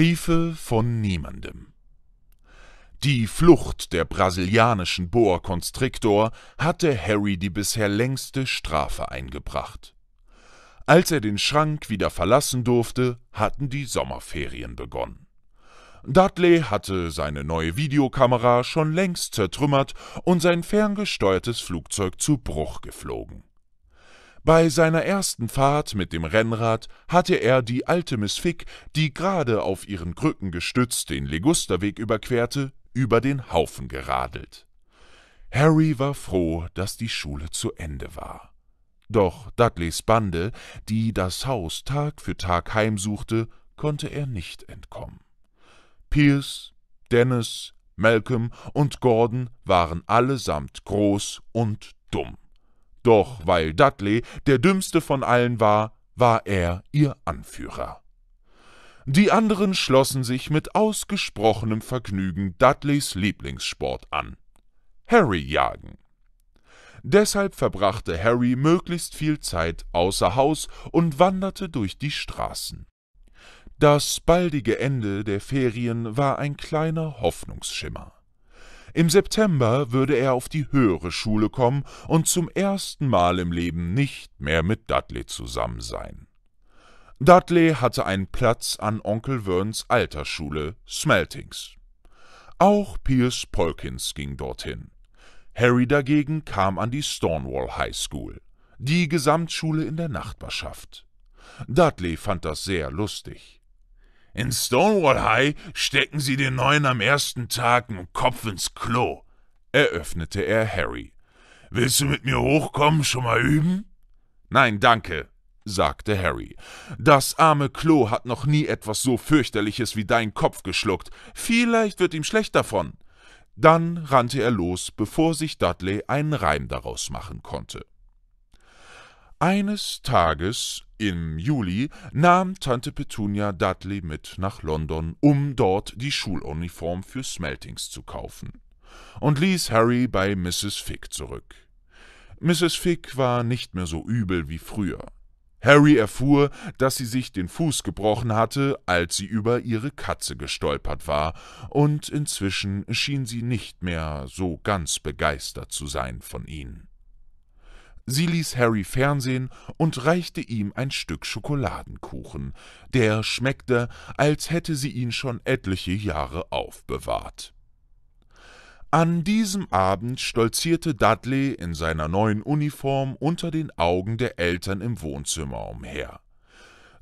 Briefe von niemandem. Die Flucht der brasilianischen Boa Constrictor hatte Harry die bisher längste Strafe eingebracht. Als er den Schrank wieder verlassen durfte, hatten die Sommerferien begonnen. Dudley hatte seine neue Videokamera schon längst zertrümmert und sein ferngesteuertes Flugzeug zu Bruch geflogen. Bei seiner ersten Fahrt mit dem Rennrad hatte er die alte Miss Fick, die gerade auf ihren Krücken gestützt den Legusterweg überquerte, über den Haufen geradelt. Harry war froh, dass die Schule zu Ende war. Doch Dudleys Bande, die das Haus Tag für Tag heimsuchte, konnte er nicht entkommen. Pierce, Dennis, Malcolm und Gordon waren allesamt groß und dumm. Doch weil Dudley der dümmste von allen war, war er ihr Anführer. Die anderen schlossen sich mit ausgesprochenem Vergnügen Dudleys Lieblingssport an. Harry jagen. Deshalb verbrachte Harry möglichst viel Zeit außer Haus und wanderte durch die Straßen. Das baldige Ende der Ferien war ein kleiner Hoffnungsschimmer. Im September würde er auf die höhere Schule kommen und zum ersten Mal im Leben nicht mehr mit Dudley zusammen sein. Dudley hatte einen Platz an Onkel Verns alter Smeltings. Auch Piers Polkins ging dorthin. Harry dagegen kam an die Stonewall High School, die Gesamtschule in der Nachbarschaft. Dudley fand das sehr lustig. In Stonewall High stecken sie den Neuen am ersten Tag im Kopf ins Klo, eröffnete er Harry. Willst du mit mir hochkommen, schon mal üben? Nein, danke, sagte Harry. Das arme Klo hat noch nie etwas so fürchterliches wie dein Kopf geschluckt. Vielleicht wird ihm schlecht davon. Dann rannte er los, bevor sich Dudley einen Reim daraus machen konnte. Eines Tages im Juli nahm Tante Petunia Dudley mit nach London, um dort die Schuluniform für Smeltings zu kaufen, und ließ Harry bei Mrs. Fick zurück. Mrs. Fick war nicht mehr so übel wie früher. Harry erfuhr, dass sie sich den Fuß gebrochen hatte, als sie über ihre Katze gestolpert war, und inzwischen schien sie nicht mehr so ganz begeistert zu sein von ihnen. Sie ließ Harry fernsehen und reichte ihm ein Stück Schokoladenkuchen. Der schmeckte, als hätte sie ihn schon etliche Jahre aufbewahrt. An diesem Abend stolzierte Dudley in seiner neuen Uniform unter den Augen der Eltern im Wohnzimmer umher.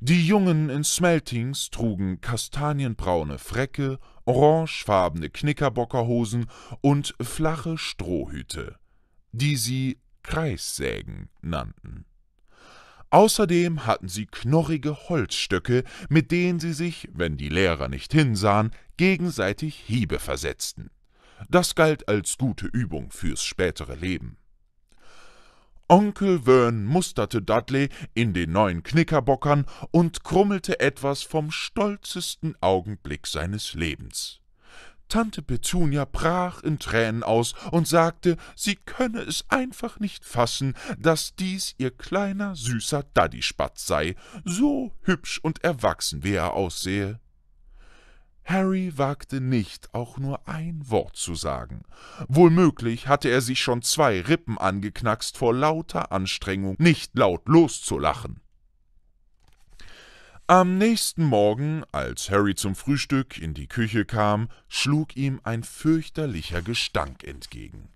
Die Jungen in Smeltings trugen kastanienbraune Fräcke, orangefarbene Knickerbockerhosen und flache Strohhüte, die sie Kreissägen nannten. Außerdem hatten sie knorrige Holzstöcke, mit denen sie sich, wenn die Lehrer nicht hinsahen, gegenseitig Hiebe versetzten. Das galt als gute Übung fürs spätere Leben. Onkel Vern musterte Dudley in den neuen Knickerbockern und krummelte etwas vom stolzesten Augenblick seines Lebens. Tante Petunia brach in Tränen aus und sagte, sie könne es einfach nicht fassen, dass dies ihr kleiner, süßer Daddyspatz sei, so hübsch und erwachsen, wie er aussehe. Harry wagte nicht, auch nur ein Wort zu sagen. Wohl möglich hatte er sich schon zwei Rippen angeknackst vor lauter Anstrengung, nicht laut loszulachen. Am nächsten Morgen, als Harry zum Frühstück in die Küche kam, schlug ihm ein fürchterlicher Gestank entgegen.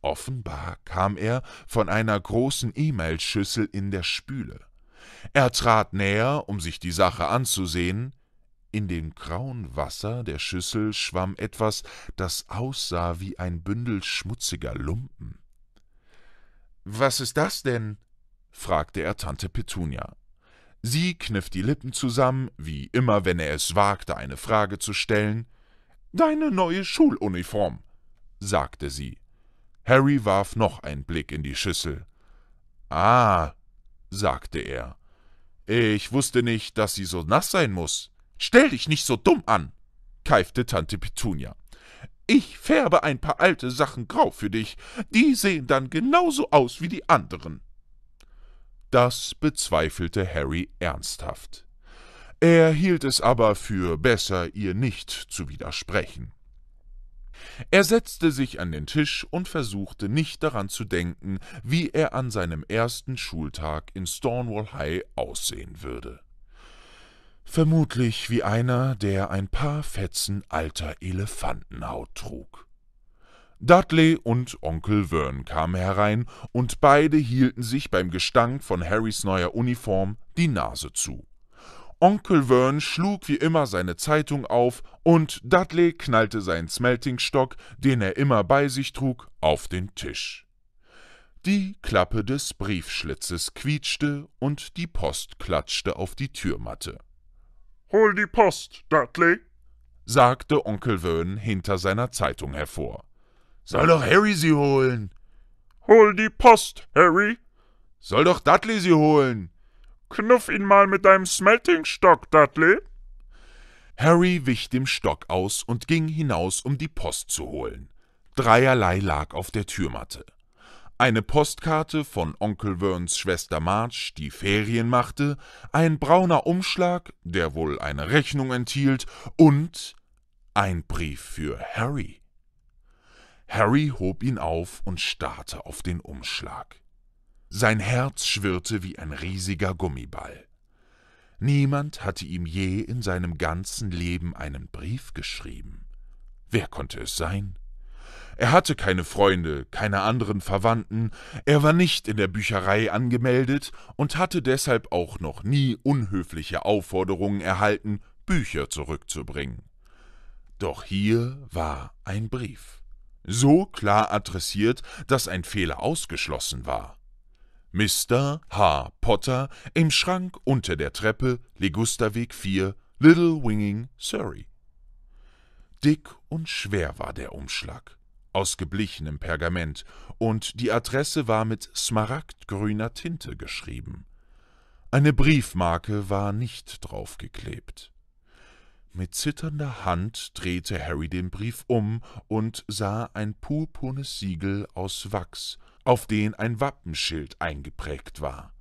Offenbar kam er von einer großen E-Mail-Schüssel in der Spüle. Er trat näher, um sich die Sache anzusehen. In dem grauen Wasser der Schüssel schwamm etwas, das aussah wie ein Bündel schmutziger Lumpen. Was ist das denn? fragte er Tante Petunia. Sie kniff die Lippen zusammen, wie immer, wenn er es wagte, eine Frage zu stellen. Deine neue Schuluniform, sagte sie. Harry warf noch einen Blick in die Schüssel. Ah, sagte er. Ich wusste nicht, dass sie so nass sein muss. Stell dich nicht so dumm an, keifte Tante Petunia. Ich färbe ein paar alte Sachen grau für dich. Die sehen dann genauso aus wie die anderen. Das bezweifelte Harry ernsthaft. Er hielt es aber für besser, ihr nicht zu widersprechen. Er setzte sich an den Tisch und versuchte nicht daran zu denken, wie er an seinem ersten Schultag in Stonewall High aussehen würde. Vermutlich wie einer, der ein paar Fetzen alter Elefantenhaut trug. Dudley und Onkel Vern kamen herein, und beide hielten sich beim Gestank von Harrys neuer Uniform die Nase zu. Onkel Vern schlug wie immer seine Zeitung auf, und Dudley knallte seinen Smeltingstock, den er immer bei sich trug, auf den Tisch. Die Klappe des Briefschlitzes quietschte und die Post klatschte auf die Türmatte. Hol die Post, Dudley, sagte Onkel Vern hinter seiner Zeitung hervor. Soll doch Harry sie holen. Hol die Post, Harry. Soll doch Dudley sie holen. Knuff ihn mal mit deinem Smeltingstock, Dudley. Harry wich dem Stock aus und ging hinaus, um die Post zu holen. Dreierlei lag auf der Türmatte. Eine Postkarte von Onkel Verns Schwester March, die Ferien machte, ein brauner Umschlag, der wohl eine Rechnung enthielt, und ein Brief für Harry. Harry hob ihn auf und starrte auf den Umschlag. Sein Herz schwirrte wie ein riesiger Gummiball. Niemand hatte ihm je in seinem ganzen Leben einen Brief geschrieben. Wer konnte es sein? Er hatte keine Freunde, keine anderen Verwandten, er war nicht in der Bücherei angemeldet und hatte deshalb auch noch nie unhöfliche Aufforderungen erhalten, Bücher zurückzubringen. Doch hier war ein Brief so klar adressiert, dass ein Fehler ausgeschlossen war. Mr. H. Potter im Schrank unter der Treppe, Legusterweg 4, Little Winging, Surrey. Dick und schwer war der Umschlag, aus geblichenem Pergament, und die Adresse war mit smaragdgrüner Tinte geschrieben. Eine Briefmarke war nicht draufgeklebt. Mit zitternder Hand drehte Harry den Brief um und sah ein purpurnes Siegel aus Wachs, auf den ein Wappenschild eingeprägt war.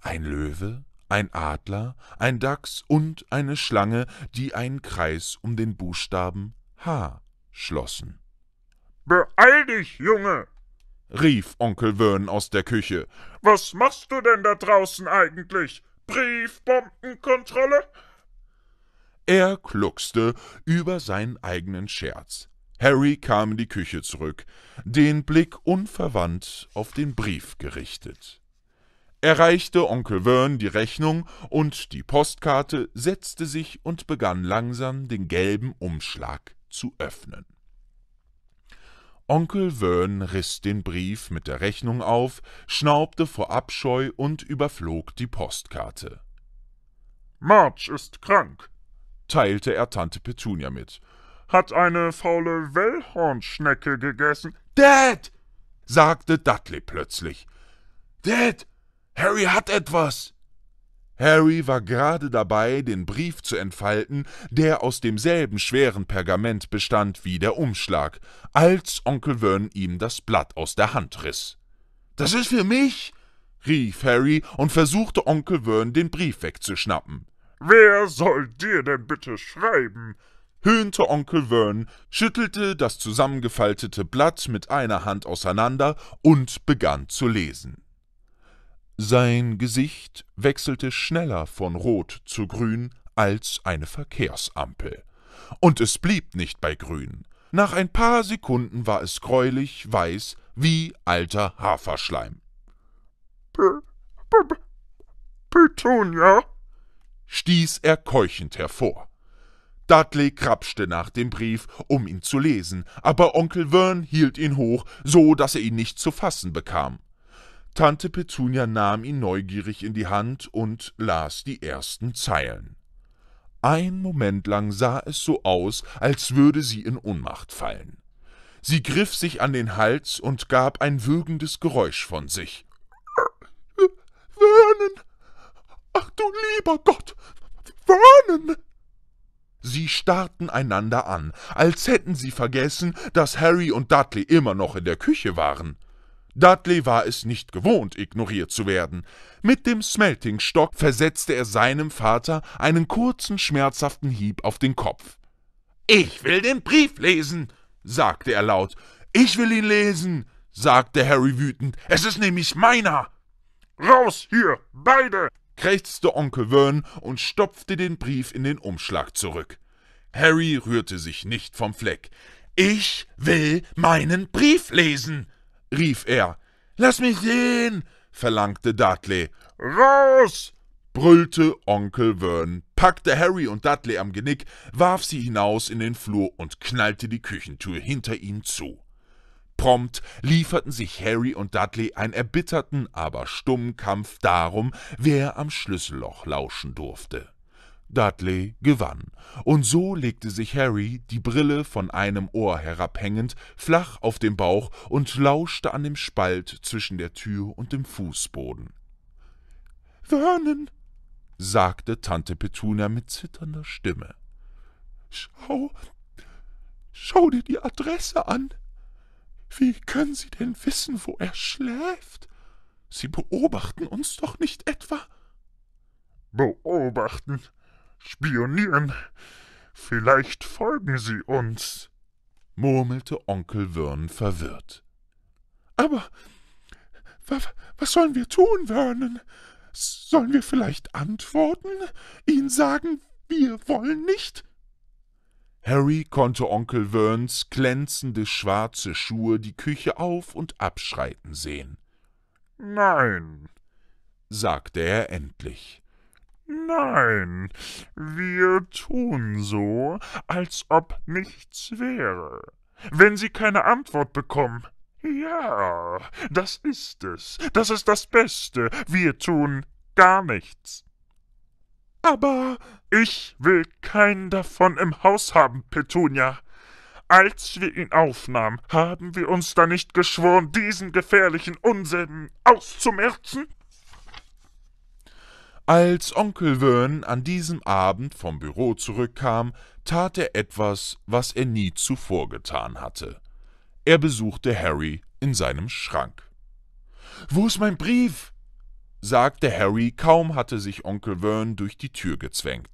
Ein Löwe, ein Adler, ein Dachs und eine Schlange, die einen Kreis um den Buchstaben H schlossen. Beeil dich, Junge! rief Onkel Wern aus der Küche. Was machst du denn da draußen eigentlich? Briefbombenkontrolle? Er kluckste über seinen eigenen Scherz. Harry kam in die Küche zurück, den Blick unverwandt auf den Brief gerichtet. Er reichte Onkel Vern die Rechnung und die Postkarte, setzte sich und begann langsam den gelben Umschlag zu öffnen. Onkel Vern riss den Brief mit der Rechnung auf, schnaubte vor Abscheu und überflog die Postkarte. March ist krank, teilte er Tante Petunia mit. Hat eine faule Wellhornschnecke gegessen. Dad! sagte Dudley plötzlich. Dad! Harry hat etwas! Harry war gerade dabei, den Brief zu entfalten, der aus demselben schweren Pergament bestand wie der Umschlag, als Onkel Vern ihm das Blatt aus der Hand riss. Das ist für mich! rief Harry und versuchte Onkel Vern, den Brief wegzuschnappen. Wer soll dir denn bitte schreiben? höhnte Onkel Vern, schüttelte das zusammengefaltete Blatt mit einer Hand auseinander und begann zu lesen. Sein Gesicht wechselte schneller von rot zu grün als eine Verkehrsampel. Und es blieb nicht bei grün. Nach ein paar Sekunden war es gräulich weiß wie alter Haferschleim. P P P Petunia, stieß er keuchend hervor. Dudley krapschte nach dem Brief, um ihn zu lesen, aber Onkel Vern hielt ihn hoch, so dass er ihn nicht zu fassen bekam. Tante Petunia nahm ihn neugierig in die Hand und las die ersten Zeilen. Ein Moment lang sah es so aus, als würde sie in Ohnmacht fallen. Sie griff sich an den Hals und gab ein würgendes Geräusch von sich. Vernon, Ach du lieber Gott! Warnen. Sie starrten einander an, als hätten sie vergessen, dass Harry und Dudley immer noch in der Küche waren. Dudley war es nicht gewohnt, ignoriert zu werden. Mit dem Smeltingstock versetzte er seinem Vater einen kurzen, schmerzhaften Hieb auf den Kopf. Ich will den Brief lesen, sagte er laut. Ich will ihn lesen, sagte Harry wütend. Es ist nämlich meiner. Raus hier, beide, krächzte Onkel Vern und stopfte den Brief in den Umschlag zurück. Harry rührte sich nicht vom Fleck. Ich will meinen Brief lesen, rief er. Lass mich sehen, verlangte Dudley. Raus! brüllte Onkel Vern, packte Harry und Dudley am Genick, warf sie hinaus in den Flur und knallte die Küchentür hinter ihnen zu. Prompt lieferten sich Harry und Dudley einen erbitterten, aber stummen Kampf darum, wer am Schlüsselloch lauschen durfte. Dudley gewann, und so legte sich Harry, die Brille von einem Ohr herabhängend, flach auf den Bauch und lauschte an dem Spalt zwischen der Tür und dem Fußboden. Vernon, sagte Tante Petunia mit zitternder Stimme. Schau, schau dir die Adresse an. Wie können Sie denn wissen, wo er schläft? Sie beobachten uns doch nicht etwa? Beobachten, spionieren, vielleicht folgen Sie uns, murmelte Onkel Wörn verwirrt. Aber was sollen wir tun, Vernon? Sollen wir vielleicht antworten? Ihnen sagen, wir wollen nicht? Harry konnte Onkel Verns glänzende schwarze Schuhe die Küche auf und abschreiten sehen. Nein, sagte er endlich. Nein, wir tun so, als ob nichts wäre. Wenn Sie keine Antwort bekommen. Ja, das ist es. Das ist das Beste. Wir tun gar nichts. Aber ich will keinen davon im Haus haben, Petunia. Als wir ihn aufnahmen, haben wir uns da nicht geschworen, diesen gefährlichen Unsinn auszumerzen? Als Onkel Vernon an diesem Abend vom Büro zurückkam, tat er etwas, was er nie zuvor getan hatte. Er besuchte Harry in seinem Schrank. Wo ist mein Brief? sagte Harry, kaum hatte sich Onkel Vern durch die Tür gezwängt.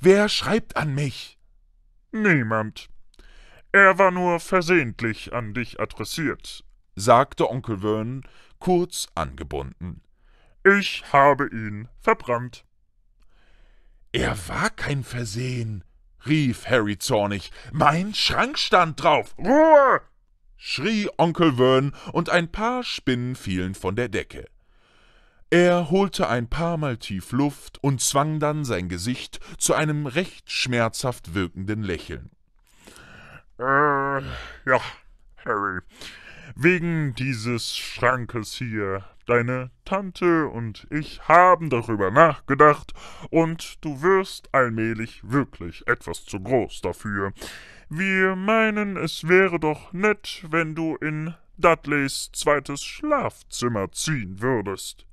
Wer schreibt an mich? Niemand. Er war nur versehentlich an dich adressiert, sagte Onkel Vern, kurz angebunden. Ich habe ihn verbrannt. Er war kein Versehen, rief Harry zornig. Mein Schrank stand drauf. Ruhe! schrie Onkel Vern, und ein paar Spinnen fielen von der Decke. Er holte ein paar Mal tief Luft und zwang dann sein Gesicht zu einem recht schmerzhaft wirkenden Lächeln. Äh, ja, Harry. Wegen dieses Schrankes hier. Deine Tante und ich haben darüber nachgedacht, und du wirst allmählich wirklich etwas zu groß dafür. Wir meinen, es wäre doch nett, wenn du in Dudleys zweites Schlafzimmer ziehen würdest.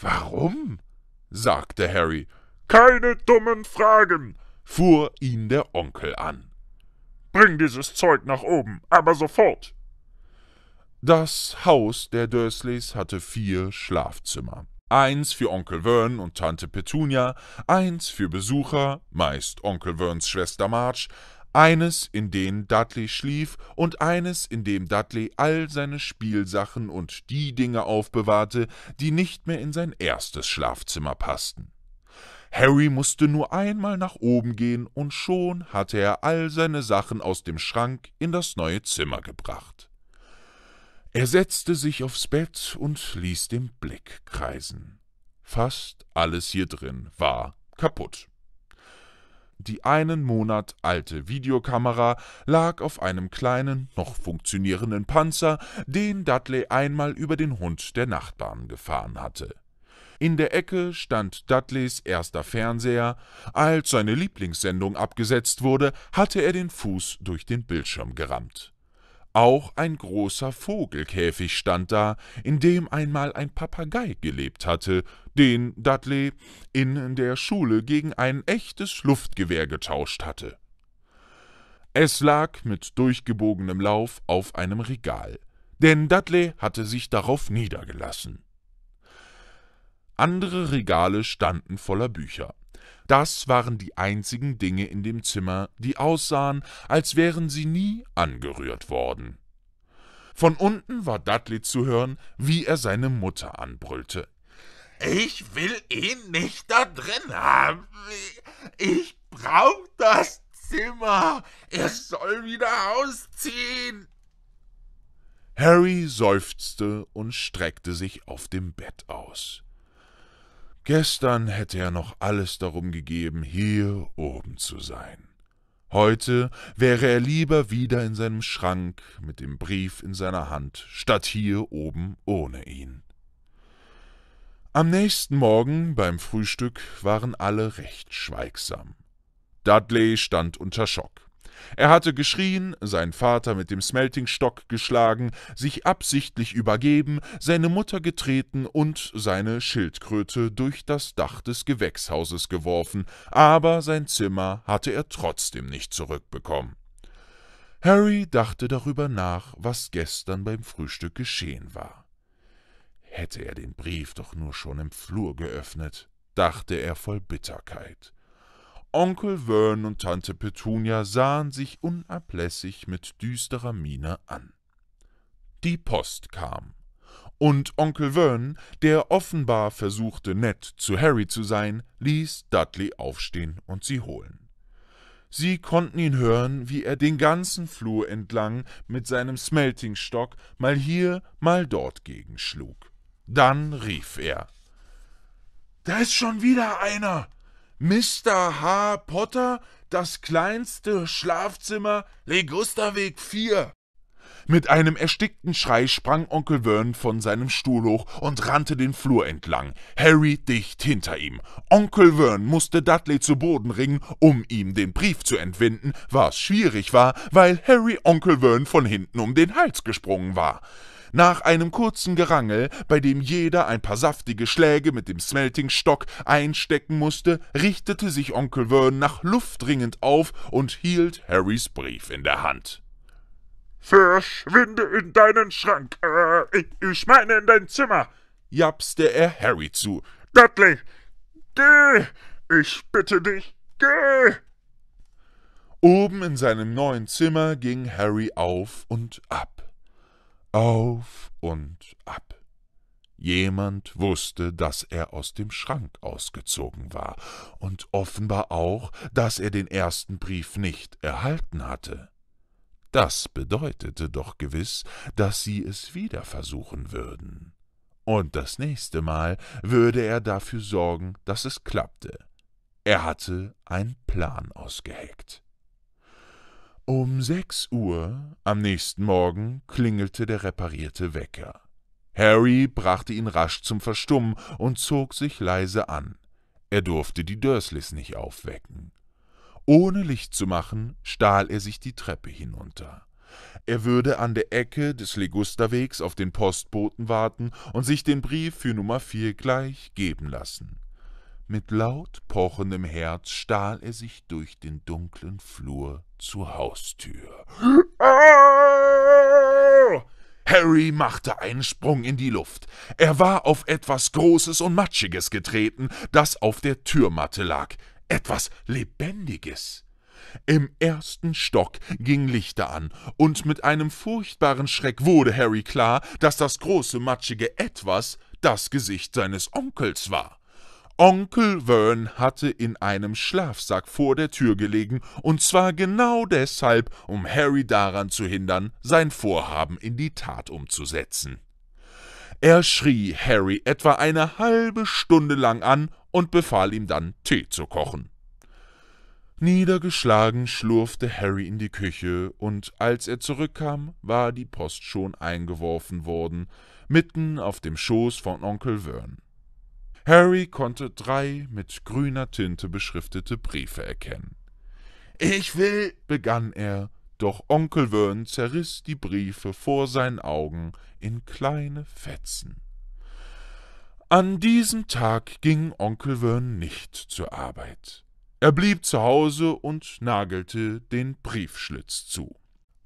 Warum? sagte Harry. Keine dummen Fragen, fuhr ihn der Onkel an. Bring dieses Zeug nach oben, aber sofort. Das Haus der Dursleys hatte vier Schlafzimmer. Eins für Onkel Vern und Tante Petunia, eins für Besucher, meist Onkel Verns Schwester March, eines, in dem Dudley schlief, und eines, in dem Dudley all seine Spielsachen und die Dinge aufbewahrte, die nicht mehr in sein erstes Schlafzimmer passten. Harry musste nur einmal nach oben gehen, und schon hatte er all seine Sachen aus dem Schrank in das neue Zimmer gebracht. Er setzte sich aufs Bett und ließ den Blick kreisen. Fast alles hier drin war kaputt. Die einen Monat alte Videokamera lag auf einem kleinen, noch funktionierenden Panzer, den Dudley einmal über den Hund der Nachbarn gefahren hatte. In der Ecke stand Dudleys erster Fernseher. Als seine Lieblingssendung abgesetzt wurde, hatte er den Fuß durch den Bildschirm gerammt. Auch ein großer Vogelkäfig stand da, in dem einmal ein Papagei gelebt hatte, den Dudley in der Schule gegen ein echtes Luftgewehr getauscht hatte. Es lag mit durchgebogenem Lauf auf einem Regal, denn Dudley hatte sich darauf niedergelassen. Andere Regale standen voller Bücher. Das waren die einzigen Dinge in dem Zimmer, die aussahen, als wären sie nie angerührt worden. Von unten war Dudley zu hören, wie er seine Mutter anbrüllte. Ich will ihn nicht da drin haben. Ich brauch das Zimmer. Er soll wieder ausziehen. Harry seufzte und streckte sich auf dem Bett aus. Gestern hätte er noch alles darum gegeben, hier oben zu sein. Heute wäre er lieber wieder in seinem Schrank mit dem Brief in seiner Hand, statt hier oben ohne ihn. Am nächsten Morgen beim Frühstück waren alle recht schweigsam. Dudley stand unter Schock. Er hatte geschrien, seinen Vater mit dem Smeltingstock geschlagen, sich absichtlich übergeben, seine Mutter getreten und seine Schildkröte durch das Dach des Gewächshauses geworfen, aber sein Zimmer hatte er trotzdem nicht zurückbekommen. Harry dachte darüber nach, was gestern beim Frühstück geschehen war. Hätte er den Brief doch nur schon im Flur geöffnet, dachte er voll Bitterkeit. Onkel Vern und Tante Petunia sahen sich unablässig mit düsterer Miene an. Die Post kam, und Onkel Vern, der offenbar versuchte, nett zu Harry zu sein, ließ Dudley aufstehen und sie holen. Sie konnten ihn hören, wie er den ganzen Flur entlang mit seinem Smeltingstock mal hier, mal dort gegenschlug. Dann rief er: Da ist schon wieder einer! Mr. H. Potter, das kleinste Schlafzimmer, Legusterweg 4. Mit einem erstickten Schrei sprang Onkel Vern von seinem Stuhl hoch und rannte den Flur entlang, Harry dicht hinter ihm. Onkel Vern musste Dudley zu Boden ringen, um ihm den Brief zu entwinden, was schwierig war, weil Harry Onkel Vern von hinten um den Hals gesprungen war. Nach einem kurzen Gerangel, bei dem jeder ein paar saftige Schläge mit dem Smeltingstock einstecken musste, richtete sich Onkel Vern nach Luft dringend auf und hielt Harrys Brief in der Hand. Verschwinde in deinen Schrank, äh, ich, ich meine in dein Zimmer, japste er Harry zu. Dudley, geh, ich bitte dich, geh! Oben in seinem neuen Zimmer ging Harry auf und ab auf und ab. Jemand wusste, dass er aus dem Schrank ausgezogen war und offenbar auch, dass er den ersten Brief nicht erhalten hatte. Das bedeutete doch gewiss, dass sie es wieder versuchen würden. Und das nächste Mal würde er dafür sorgen, dass es klappte. Er hatte einen Plan ausgeheckt. Um sechs Uhr am nächsten Morgen klingelte der reparierte Wecker. Harry brachte ihn rasch zum Verstummen und zog sich leise an. Er durfte die Dursleys nicht aufwecken. Ohne Licht zu machen, stahl er sich die Treppe hinunter. Er würde an der Ecke des Legusterwegs auf den Postboten warten und sich den Brief für Nummer vier gleich geben lassen. Mit laut pochendem Herz stahl er sich durch den dunklen Flur zur Haustür. Harry machte einen Sprung in die Luft. Er war auf etwas Großes und Matschiges getreten, das auf der Türmatte lag. Etwas Lebendiges. Im ersten Stock ging Lichter an, und mit einem furchtbaren Schreck wurde Harry klar, dass das große matschige Etwas das Gesicht seines Onkels war. Onkel Vern hatte in einem Schlafsack vor der Tür gelegen, und zwar genau deshalb, um Harry daran zu hindern, sein Vorhaben in die Tat umzusetzen. Er schrie Harry etwa eine halbe Stunde lang an und befahl ihm dann, Tee zu kochen. Niedergeschlagen schlurfte Harry in die Küche, und als er zurückkam, war die Post schon eingeworfen worden, mitten auf dem Schoß von Onkel Vern. Harry konnte drei mit grüner Tinte beschriftete Briefe erkennen. Ich will, begann er, doch Onkel Vern zerriß die Briefe vor seinen Augen in kleine Fetzen. An diesem Tag ging Onkel Vern nicht zur Arbeit. Er blieb zu Hause und nagelte den Briefschlitz zu.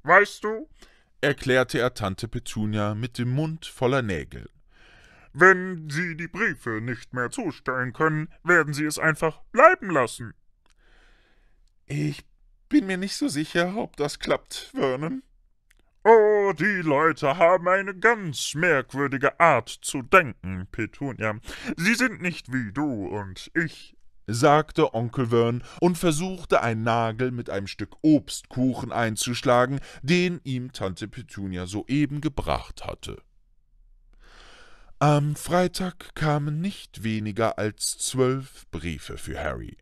Weißt du, erklärte er Tante Petunia mit dem Mund voller Nägel. Wenn Sie die Briefe nicht mehr zustellen können, werden Sie es einfach bleiben lassen. Ich bin mir nicht so sicher, ob das klappt, Vernon. Oh, die Leute haben eine ganz merkwürdige Art zu denken, Petunia. Sie sind nicht wie du und ich, sagte Onkel Vern und versuchte, einen Nagel mit einem Stück Obstkuchen einzuschlagen, den ihm Tante Petunia soeben gebracht hatte. Am Freitag kamen nicht weniger als zwölf Briefe für Harry.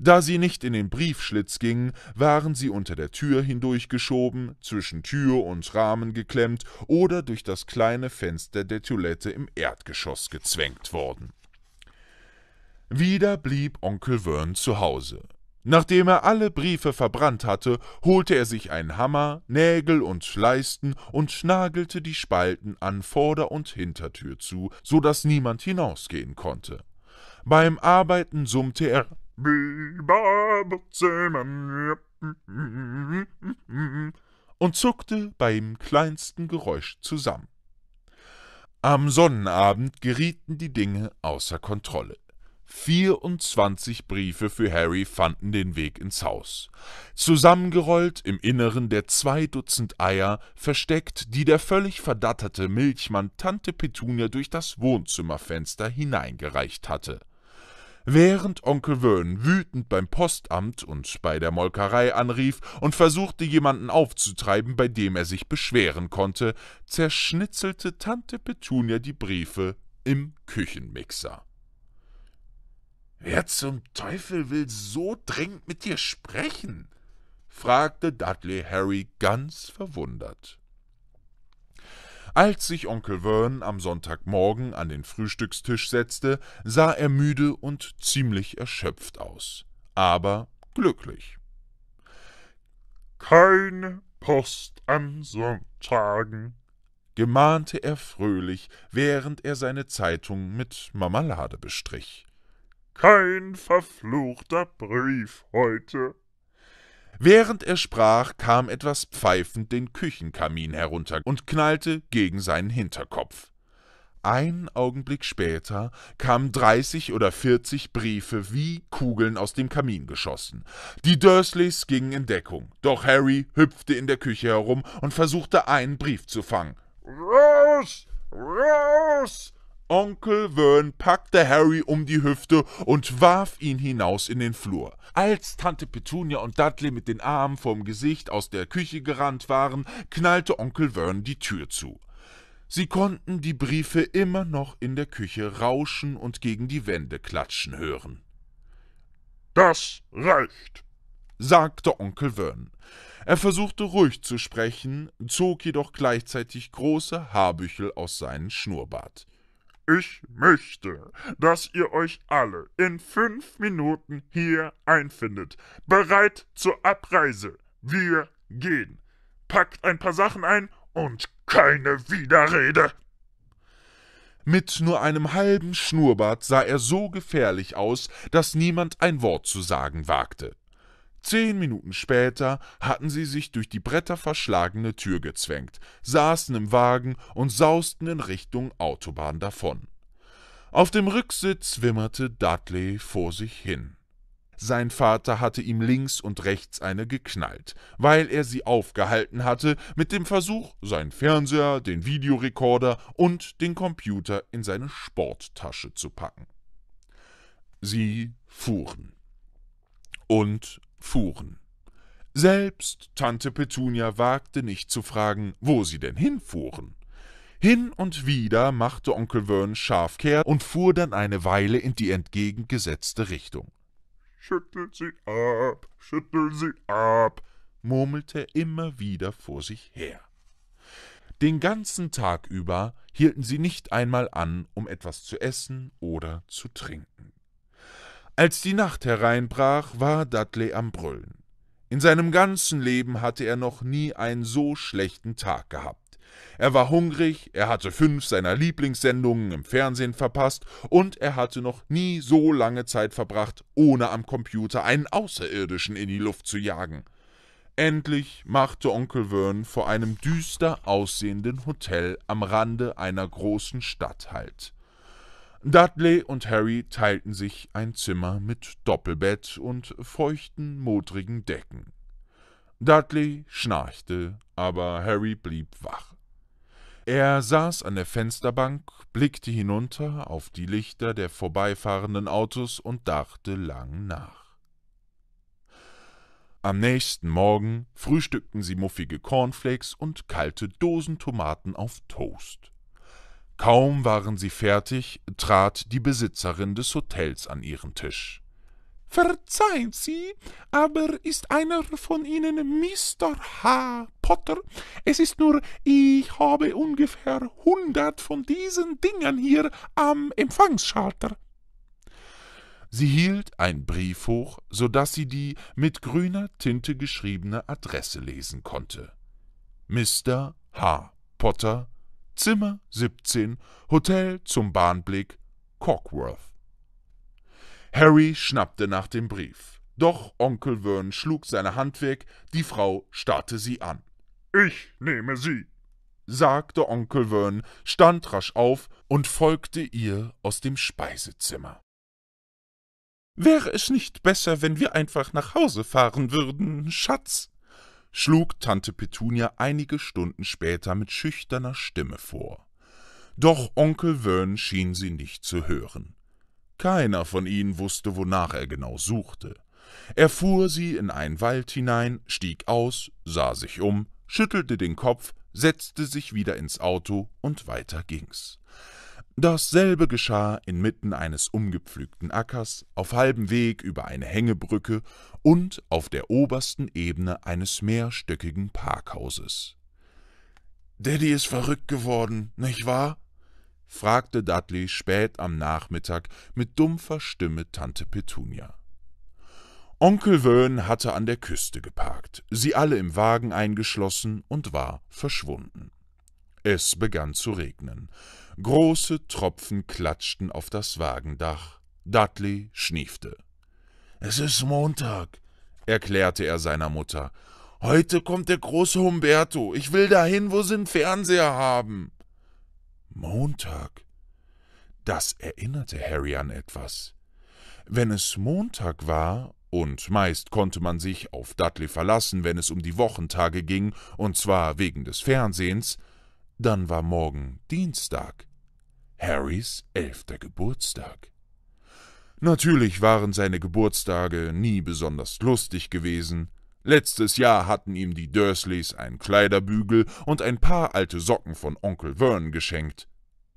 Da sie nicht in den Briefschlitz gingen, waren sie unter der Tür hindurchgeschoben, zwischen Tür und Rahmen geklemmt oder durch das kleine Fenster der Toilette im Erdgeschoss gezwängt worden. Wieder blieb Onkel Wern zu Hause. Nachdem er alle Briefe verbrannt hatte, holte er sich einen Hammer, Nägel und Leisten und schnagelte die Spalten an Vorder- und Hintertür zu, so daß niemand hinausgehen konnte. Beim Arbeiten summte er und zuckte beim kleinsten Geräusch zusammen. Am Sonnenabend gerieten die Dinge außer Kontrolle. 24 Briefe für Harry fanden den Weg ins Haus. Zusammengerollt im Inneren der zwei Dutzend Eier, versteckt, die der völlig verdatterte Milchmann Tante Petunia durch das Wohnzimmerfenster hineingereicht hatte. Während Onkel Vernon wütend beim Postamt und bei der Molkerei anrief und versuchte, jemanden aufzutreiben, bei dem er sich beschweren konnte, zerschnitzelte Tante Petunia die Briefe im Küchenmixer. Wer zum Teufel will so dringend mit dir sprechen? fragte Dudley Harry ganz verwundert. Als sich Onkel Vern am Sonntagmorgen an den Frühstückstisch setzte, sah er müde und ziemlich erschöpft aus, aber glücklich. Keine Post an Sonntagen, gemahnte er fröhlich, während er seine Zeitung mit Marmelade bestrich. Kein verfluchter Brief heute. Während er sprach, kam etwas pfeifend den Küchenkamin herunter und knallte gegen seinen Hinterkopf. Ein Augenblick später kamen dreißig oder vierzig Briefe wie Kugeln aus dem Kamin geschossen. Die Dursleys gingen in Deckung, doch Harry hüpfte in der Küche herum und versuchte, einen Brief zu fangen. Raus! Raus! Onkel Vern packte Harry um die Hüfte und warf ihn hinaus in den Flur. Als Tante Petunia und Dudley mit den Armen vorm Gesicht aus der Küche gerannt waren, knallte Onkel Vern die Tür zu. Sie konnten die Briefe immer noch in der Küche rauschen und gegen die Wände klatschen hören. Das reicht, sagte Onkel Vern. Er versuchte ruhig zu sprechen, zog jedoch gleichzeitig große Haarbüchel aus seinem Schnurrbart. Ich möchte, dass ihr euch alle in fünf Minuten hier einfindet. Bereit zur Abreise. Wir gehen. Packt ein paar Sachen ein und keine Widerrede. Mit nur einem halben Schnurrbart sah er so gefährlich aus, dass niemand ein Wort zu sagen wagte. Zehn Minuten später hatten sie sich durch die Bretter verschlagene Tür gezwängt, saßen im Wagen und sausten in Richtung Autobahn davon. Auf dem Rücksitz wimmerte Dudley vor sich hin. Sein Vater hatte ihm links und rechts eine geknallt, weil er sie aufgehalten hatte, mit dem Versuch, seinen Fernseher, den Videorekorder und den Computer in seine Sporttasche zu packen. Sie fuhren. Und fuhren. Selbst Tante Petunia wagte nicht zu fragen, wo sie denn hinfuhren. Hin und wieder machte Onkel Vern Schafkehr und fuhr dann eine Weile in die entgegengesetzte Richtung. Schüttel sie ab, schüttel sie ab, murmelte er immer wieder vor sich her. Den ganzen Tag über hielten sie nicht einmal an, um etwas zu essen oder zu trinken. Als die Nacht hereinbrach, war Dudley am Brüllen. In seinem ganzen Leben hatte er noch nie einen so schlechten Tag gehabt. Er war hungrig, er hatte fünf seiner Lieblingssendungen im Fernsehen verpasst und er hatte noch nie so lange Zeit verbracht, ohne am Computer einen Außerirdischen in die Luft zu jagen. Endlich machte Onkel Vern vor einem düster aussehenden Hotel am Rande einer großen Stadt Halt. Dudley und Harry teilten sich ein Zimmer mit Doppelbett und feuchten, modrigen Decken. Dudley schnarchte, aber Harry blieb wach. Er saß an der Fensterbank, blickte hinunter auf die Lichter der vorbeifahrenden Autos und dachte lang nach. Am nächsten Morgen frühstückten sie muffige Cornflakes und kalte Dosen Tomaten auf Toast. Kaum waren sie fertig, trat die Besitzerin des Hotels an ihren Tisch. Verzeihen Sie, aber ist einer von Ihnen Mr. H. Potter? Es ist nur, ich habe ungefähr hundert von diesen Dingern hier am Empfangsschalter. Sie hielt einen Brief hoch, so daß sie die mit grüner Tinte geschriebene Adresse lesen konnte. Mr. H. Potter, Zimmer 17, Hotel zum Bahnblick, Cockworth. Harry schnappte nach dem Brief. Doch Onkel Vern schlug seine Hand weg, die Frau starrte sie an. Ich nehme sie, sagte Onkel Vern, stand rasch auf und folgte ihr aus dem Speisezimmer. Wäre es nicht besser, wenn wir einfach nach Hause fahren würden, Schatz? schlug Tante Petunia einige Stunden später mit schüchterner Stimme vor. Doch Onkel Vern schien sie nicht zu hören. Keiner von ihnen wusste, wonach er genau suchte. Er fuhr sie in einen Wald hinein, stieg aus, sah sich um, schüttelte den Kopf, setzte sich wieder ins Auto und weiter ging's. Dasselbe geschah inmitten eines umgepflügten Ackers, auf halbem Weg über eine Hängebrücke und auf der obersten Ebene eines mehrstöckigen Parkhauses. »Daddy ist verrückt geworden, nicht wahr?« fragte Dudley spät am Nachmittag mit dumpfer Stimme Tante Petunia. Onkel Wöhn hatte an der Küste geparkt, sie alle im Wagen eingeschlossen und war verschwunden. Es begann zu regnen. Große Tropfen klatschten auf das Wagendach. Dudley schniefte. Es ist Montag, erklärte er seiner Mutter. Heute kommt der große Humberto. Ich will dahin, wo sie einen Fernseher haben. Montag. Das erinnerte Harry an etwas. Wenn es Montag war, und meist konnte man sich auf Dudley verlassen, wenn es um die Wochentage ging, und zwar wegen des Fernsehens, dann war morgen Dienstag, Harrys elfter Geburtstag. Natürlich waren seine Geburtstage nie besonders lustig gewesen. Letztes Jahr hatten ihm die Dursleys einen Kleiderbügel und ein paar alte Socken von Onkel Vern geschenkt.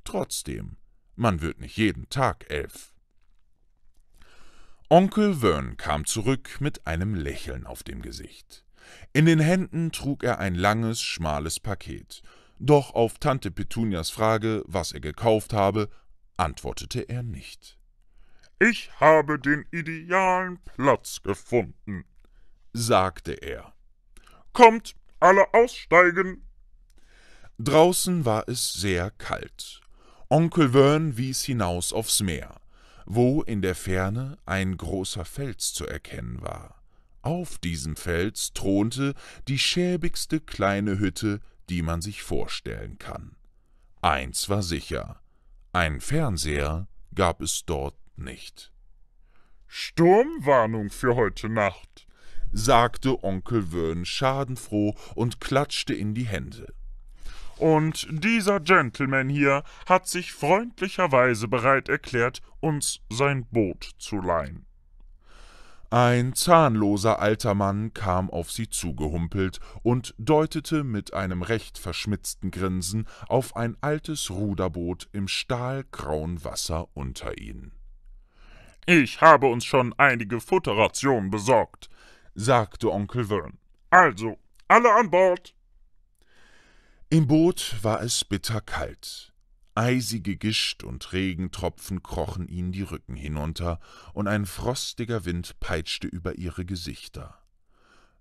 Trotzdem, man wird nicht jeden Tag elf. Onkel Vern kam zurück mit einem Lächeln auf dem Gesicht. In den Händen trug er ein langes, schmales Paket, doch auf Tante Petunias Frage, was er gekauft habe, antwortete er nicht. Ich habe den idealen Platz gefunden, sagte er. Kommt, alle aussteigen. Draußen war es sehr kalt. Onkel Vern wies hinaus aufs Meer, wo in der Ferne ein großer Fels zu erkennen war. Auf diesem Fels thronte die schäbigste kleine Hütte, die man sich vorstellen kann. Eins war sicher, ein Fernseher gab es dort nicht. Sturmwarnung für heute Nacht, sagte Onkel Wöhn schadenfroh und klatschte in die Hände. Und dieser Gentleman hier hat sich freundlicherweise bereit erklärt, uns sein Boot zu leihen. Ein zahnloser alter Mann kam auf sie zugehumpelt und deutete mit einem recht verschmitzten Grinsen auf ein altes Ruderboot im stahlgrauen Wasser unter ihnen. Ich habe uns schon einige Futterrationen besorgt, sagte Onkel Wern. Also, alle an Bord! Im Boot war es bitterkalt. Eisige Gischt und Regentropfen krochen ihnen die Rücken hinunter, und ein frostiger Wind peitschte über ihre Gesichter.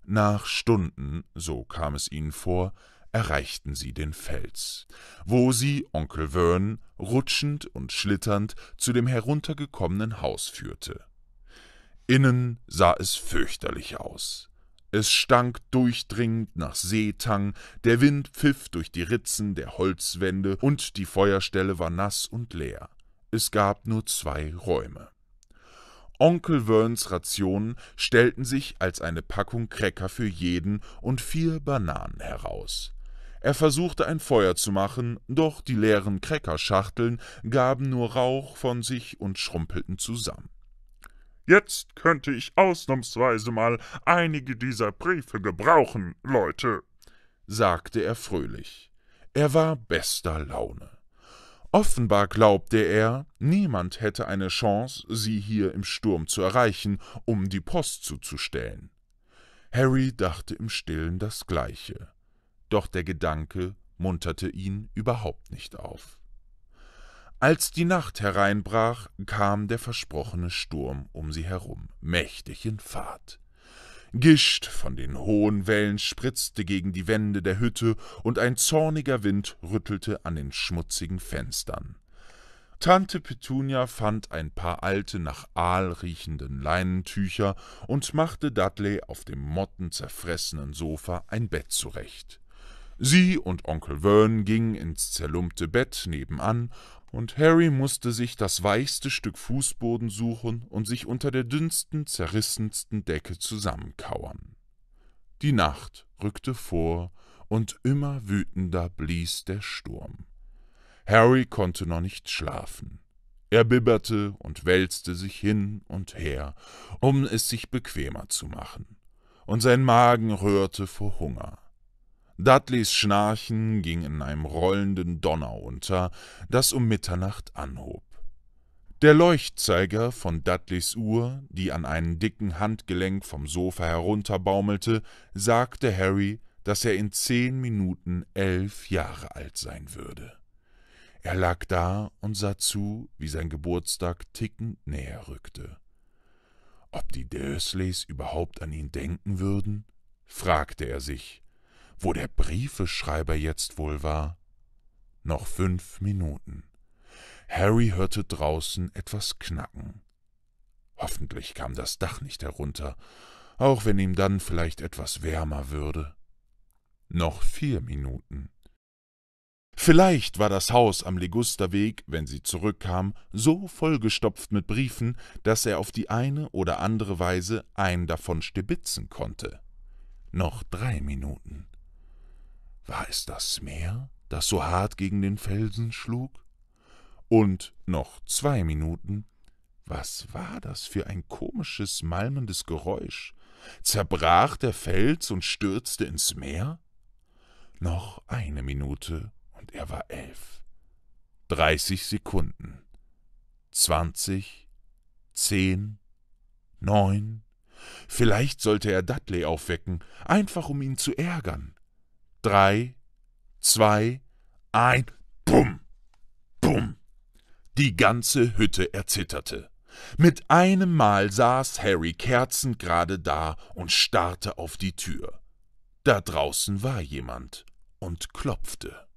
Nach Stunden, so kam es ihnen vor, erreichten sie den Fels, wo sie Onkel Vern rutschend und schlitternd zu dem heruntergekommenen Haus führte. Innen sah es fürchterlich aus. Es stank durchdringend nach Seetang, der Wind pfiff durch die Ritzen der Holzwände und die Feuerstelle war nass und leer. Es gab nur zwei Räume. Onkel Verns Rationen stellten sich als eine Packung Cracker für jeden und vier Bananen heraus. Er versuchte ein Feuer zu machen, doch die leeren Crackerschachteln gaben nur Rauch von sich und schrumpelten zusammen. Jetzt könnte ich ausnahmsweise mal einige dieser Briefe gebrauchen, Leute, sagte er fröhlich. Er war bester Laune. Offenbar glaubte er, niemand hätte eine Chance, sie hier im Sturm zu erreichen, um die Post zuzustellen. Harry dachte im stillen das gleiche, doch der Gedanke munterte ihn überhaupt nicht auf. Als die Nacht hereinbrach, kam der versprochene Sturm um sie herum, mächtig in Fahrt. Gischt von den hohen Wellen spritzte gegen die Wände der Hütte, und ein zorniger Wind rüttelte an den schmutzigen Fenstern. Tante Petunia fand ein paar alte, nach Aal riechenden Leinentücher und machte Dudley auf dem mottenzerfressenen Sofa ein Bett zurecht. Sie und Onkel Vern gingen ins zerlumpte Bett nebenan und Harry musste sich das weichste Stück Fußboden suchen und sich unter der dünnsten, zerrissensten Decke zusammenkauern. Die Nacht rückte vor, und immer wütender blies der Sturm. Harry konnte noch nicht schlafen. Er bibberte und wälzte sich hin und her, um es sich bequemer zu machen, und sein Magen rührte vor Hunger. Dudleys Schnarchen ging in einem rollenden Donner unter, das um Mitternacht anhob. Der Leuchtzeiger von Dudleys Uhr, die an einem dicken Handgelenk vom Sofa herunterbaumelte, sagte Harry, dass er in zehn Minuten elf Jahre alt sein würde. Er lag da und sah zu, wie sein Geburtstag tickend näher rückte. Ob die Dursleys überhaupt an ihn denken würden? fragte er sich wo der Briefeschreiber jetzt wohl war. Noch fünf Minuten. Harry hörte draußen etwas knacken. Hoffentlich kam das Dach nicht herunter, auch wenn ihm dann vielleicht etwas wärmer würde. Noch vier Minuten. Vielleicht war das Haus am Legusterweg, wenn sie zurückkam, so vollgestopft mit Briefen, dass er auf die eine oder andere Weise einen davon stibitzen konnte. Noch drei Minuten. War es das Meer, das so hart gegen den Felsen schlug? Und noch zwei Minuten. Was war das für ein komisches, malmendes Geräusch? Zerbrach der Fels und stürzte ins Meer? Noch eine Minute und er war elf. Dreißig Sekunden. Zwanzig. Zehn. Neun. Vielleicht sollte er Dudley aufwecken, einfach um ihn zu ärgern drei, zwei, ein, bumm, bumm. Die ganze Hütte erzitterte. Mit einem Mal saß Harry kerzengerade da und starrte auf die Tür. Da draußen war jemand und klopfte.